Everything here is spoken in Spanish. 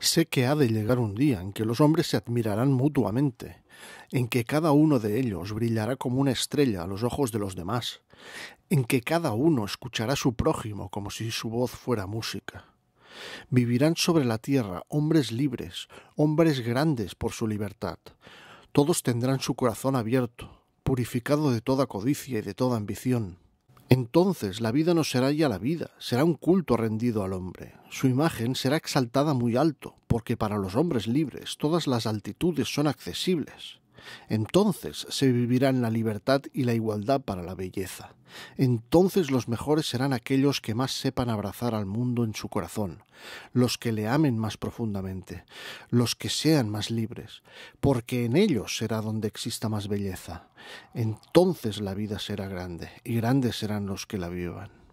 Sé que ha de llegar un día en que los hombres se admirarán mutuamente, en que cada uno de ellos brillará como una estrella a los ojos de los demás, en que cada uno escuchará a su prójimo como si su voz fuera música. Vivirán sobre la tierra hombres libres, hombres grandes por su libertad. Todos tendrán su corazón abierto, purificado de toda codicia y de toda ambición. Entonces la vida no será ya la vida, será un culto rendido al hombre. Su imagen será exaltada muy alto, porque para los hombres libres todas las altitudes son accesibles. Entonces se vivirán la libertad y la igualdad para la belleza. Entonces los mejores serán aquellos que más sepan abrazar al mundo en su corazón, los que le amen más profundamente, los que sean más libres, porque en ellos será donde exista más belleza. Entonces la vida será grande, y grandes serán los que la vivan.